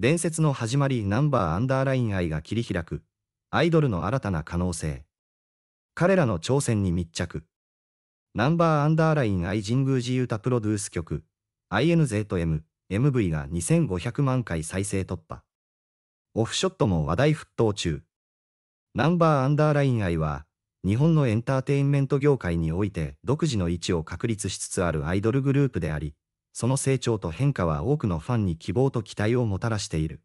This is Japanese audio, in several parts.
伝説の始まりナンバーアンダーライン愛が切り開く、アイドルの新たな可能性。彼らの挑戦に密着。ナンバーアンダーライン愛神宮寺歌プロデュース曲、INZ と M、MV が2500万回再生突破。オフショットも話題沸騰中。ナンバーアンダーライン愛は、日本のエンターテインメント業界において独自の位置を確立しつつあるアイドルグループであり、その成長と変化は多くのファンに希望と期待をもたらしている。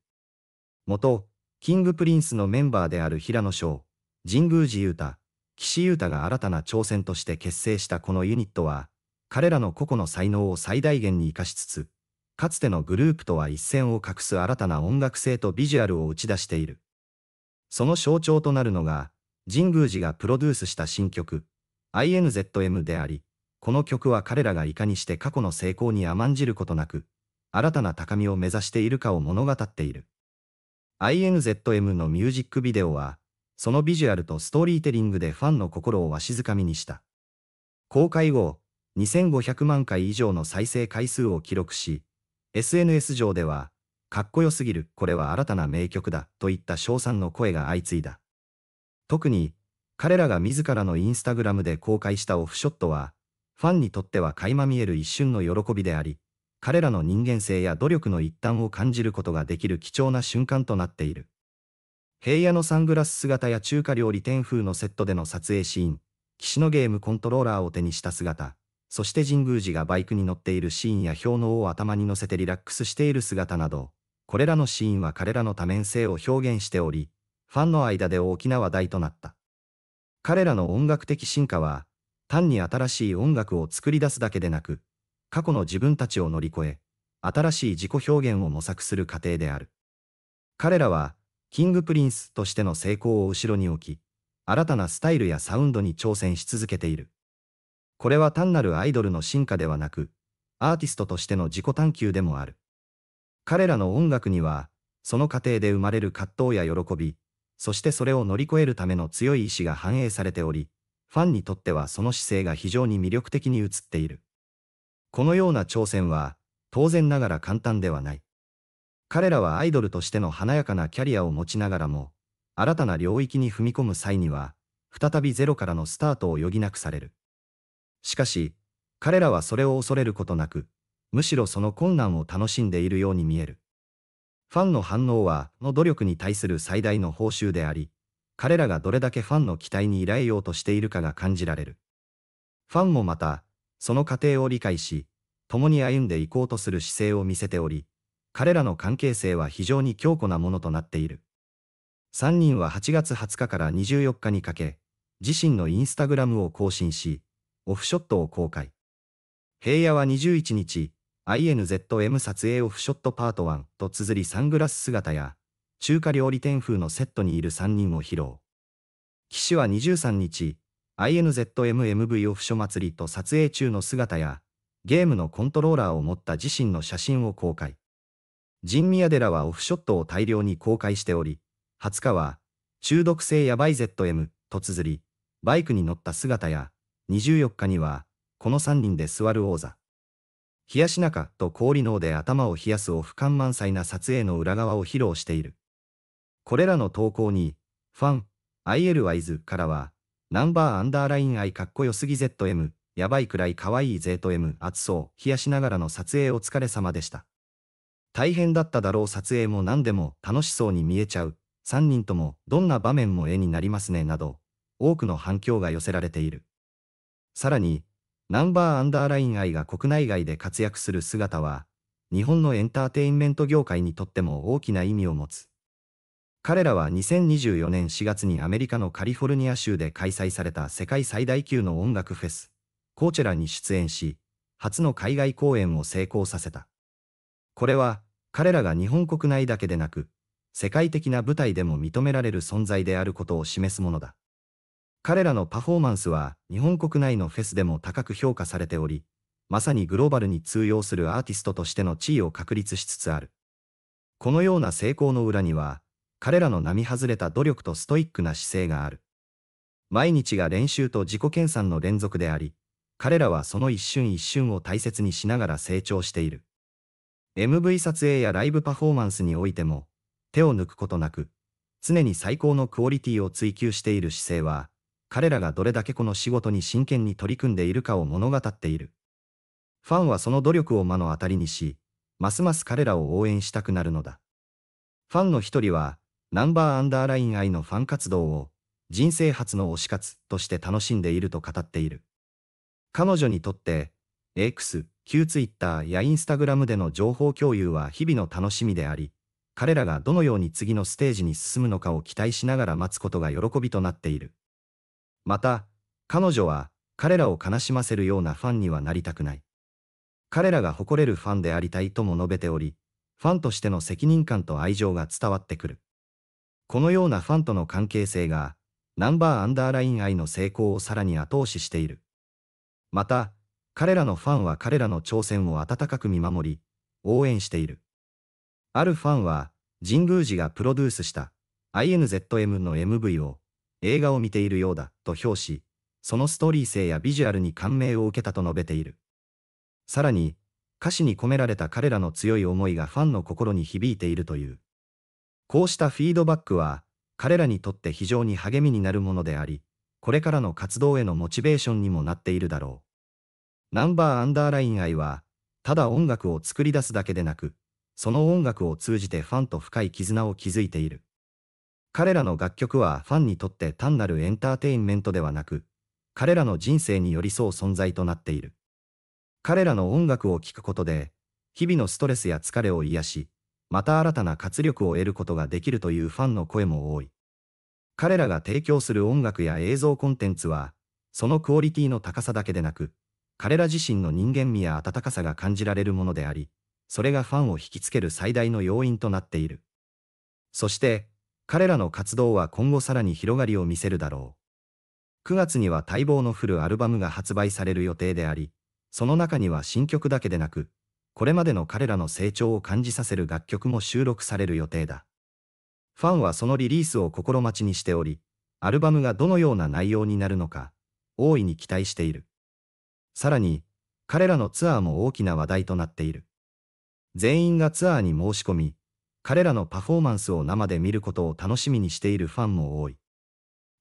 元、キングプリンスのメンバーである平野翔、神宮寺勇太、岸優太が新たな挑戦として結成したこのユニットは、彼らの個々の才能を最大限に活かしつつ、かつてのグループとは一線を画す新たな音楽性とビジュアルを打ち出している。その象徴となるのが、神宮寺がプロデュースした新曲、INZM であり、この曲は彼らがいかにして過去の成功に甘んじることなく、新たな高みを目指しているかを物語っている。INZM のミュージックビデオは、そのビジュアルとストーリーテリングでファンの心をわしづかみにした。公開後、2500万回以上の再生回数を記録し、SNS 上では、かっこよすぎる、これは新たな名曲だ、といった称賛の声が相次いだ。特に、彼らが自らのインスタグラムで公開したオフショットは、ファンにとっては垣間見える一瞬の喜びであり、彼らの人間性や努力の一端を感じることができる貴重な瞬間となっている。平野のサングラス姿や中華料理店風のセットでの撮影シーン、騎士のゲームコントローラーを手にした姿、そして神宮寺がバイクに乗っているシーンや氷のを頭に乗せてリラックスしている姿など、これらのシーンは彼らの多面性を表現しており、ファンの間で大きな話題となった。彼らの音楽的進化は、単に新しい音楽を作り出すだけでなく、過去の自分たちを乗り越え、新しい自己表現を模索する過程である。彼らは、キングプリンスとしての成功を後ろに置き、新たなスタイルやサウンドに挑戦し続けている。これは単なるアイドルの進化ではなく、アーティストとしての自己探求でもある。彼らの音楽には、その過程で生まれる葛藤や喜び、そしてそれを乗り越えるための強い意志が反映されており、ファンにとってはその姿勢が非常に魅力的に映っている。このような挑戦は、当然ながら簡単ではない。彼らはアイドルとしての華やかなキャリアを持ちながらも、新たな領域に踏み込む際には、再びゼロからのスタートを余儀なくされる。しかし、彼らはそれを恐れることなく、むしろその困難を楽しんでいるように見える。ファンの反応は、の努力に対する最大の報酬であり、彼らがどれだけファンの期待に依頼ようとしているかが感じられる。ファンもまた、その過程を理解し、共に歩んでいこうとする姿勢を見せており、彼らの関係性は非常に強固なものとなっている。3人は8月20日から24日にかけ、自身のインスタグラムを更新し、オフショットを公開。平野は21日、INZM 撮影オフショットパート1と綴りサングラス姿や、中華料理店風のセットにいる3人を披露。騎手は23日、INZMMV オフショ祭りと撮影中の姿や、ゲームのコントローラーを持った自身の写真を公開。ジンミデラはオフショットを大量に公開しており、20日は、中毒性やばい ZM と綴り、バイクに乗った姿や、24日には、この3人で座る王座。冷やし中と氷脳で頭を冷やすオフ感満載な撮影の裏側を披露している。これらの投稿に、ファン、ILYZ からは、ナンバーアンダーライン I かっこよすぎ ZM、やばいくらい可愛い ZM 熱そう、冷やしながらの撮影お疲れ様でした。大変だっただろう撮影も何でも楽しそうに見えちゃう、3人ともどんな場面も絵になりますねなど、多くの反響が寄せられている。さらに、ナンバーアンダーライン I が国内外で活躍する姿は、日本のエンターテインメント業界にとっても大きな意味を持つ。彼らは2024年4月にアメリカのカリフォルニア州で開催された世界最大級の音楽フェス、コーチェラに出演し、初の海外公演を成功させた。これは、彼らが日本国内だけでなく、世界的な舞台でも認められる存在であることを示すものだ。彼らのパフォーマンスは日本国内のフェスでも高く評価されており、まさにグローバルに通用するアーティストとしての地位を確立しつつある。このような成功の裏には、彼らの並外れた努力とストイックな姿勢がある。毎日が練習と自己研鑽の連続であり、彼らはその一瞬一瞬を大切にしながら成長している。MV 撮影やライブパフォーマンスにおいても、手を抜くことなく、常に最高のクオリティを追求している姿勢は、彼らがどれだけこの仕事に真剣に取り組んでいるかを物語っている。ファンはその努力を目の当たりにし、ますます彼らを応援したくなるのだ。ファンの一人は、ナンバーアンダーライン愛のファン活動を人生初の推し活として楽しんでいると語っている。彼女にとって X、旧 Twitter や Instagram での情報共有は日々の楽しみであり、彼らがどのように次のステージに進むのかを期待しながら待つことが喜びとなっている。また、彼女は彼らを悲しませるようなファンにはなりたくない。彼らが誇れるファンでありたいとも述べており、ファンとしての責任感と愛情が伝わってくる。このようなファンとの関係性が、ナンバーアンダーライン愛の成功をさらに後押ししている。また、彼らのファンは彼らの挑戦を温かく見守り、応援している。あるファンは、神宮寺がプロデュースした INZM の MV を映画を見ているようだと評し、そのストーリー性やビジュアルに感銘を受けたと述べている。さらに、歌詞に込められた彼らの強い思いがファンの心に響いているという。こうしたフィードバックは、彼らにとって非常に励みになるものであり、これからの活動へのモチベーションにもなっているだろう。ナンバーアンダーライン愛は、ただ音楽を作り出すだけでなく、その音楽を通じてファンと深い絆を築いている。彼らの楽曲はファンにとって単なるエンターテインメントではなく、彼らの人生に寄り添う存在となっている。彼らの音楽を聴くことで、日々のストレスや疲れを癒し、また新たな活力を得ることができるというファンの声も多い。彼らが提供する音楽や映像コンテンツは、そのクオリティの高さだけでなく、彼ら自身の人間味や温かさが感じられるものであり、それがファンを引きつける最大の要因となっている。そして、彼らの活動は今後さらに広がりを見せるだろう。9月には待望のフルアルバムが発売される予定であり、その中には新曲だけでなく、これまでの彼らの成長を感じさせる楽曲も収録される予定だ。ファンはそのリリースを心待ちにしており、アルバムがどのような内容になるのか、大いに期待している。さらに、彼らのツアーも大きな話題となっている。全員がツアーに申し込み、彼らのパフォーマンスを生で見ることを楽しみにしているファンも多い。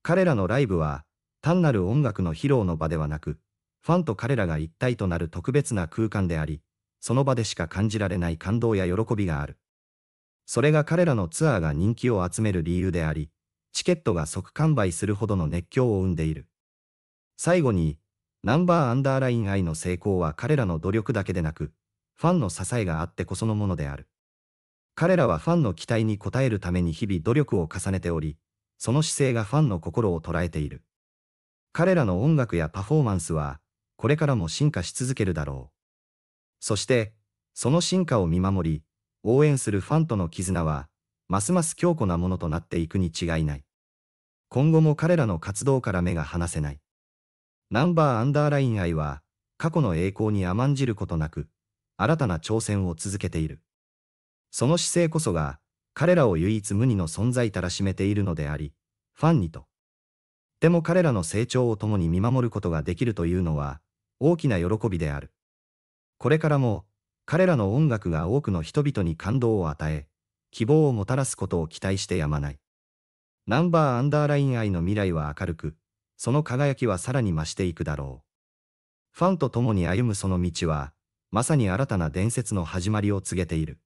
彼らのライブは、単なる音楽の披露の場ではなく、ファンと彼らが一体となる特別な空間であり、その場でしか感じられない感動や喜びがある。それが彼らのツアーが人気を集める理由であり、チケットが即完売するほどの熱狂を生んでいる。最後に、ナンバーアンダーライン愛の成功は彼らの努力だけでなく、ファンの支えがあってこそのものである。彼らはファンの期待に応えるために日々努力を重ねており、その姿勢がファンの心を捉えている。彼らの音楽やパフォーマンスは、これからも進化し続けるだろう。そして、その進化を見守り、応援するファンとの絆は、ますます強固なものとなっていくに違いない。今後も彼らの活動から目が離せない。ナンバーアンダーライン愛は、過去の栄光に甘んじることなく、新たな挑戦を続けている。その姿勢こそが、彼らを唯一無二の存在たらしめているのであり、ファンにと。でも彼らの成長を共に見守ることができるというのは、大きな喜びである。これからも、彼らの音楽が多くの人々に感動を与え、希望をもたらすことを期待してやまない。ナンバーアンダーライン愛の未来は明るく、その輝きはさらに増していくだろう。ファンと共に歩むその道は、まさに新たな伝説の始まりを告げている。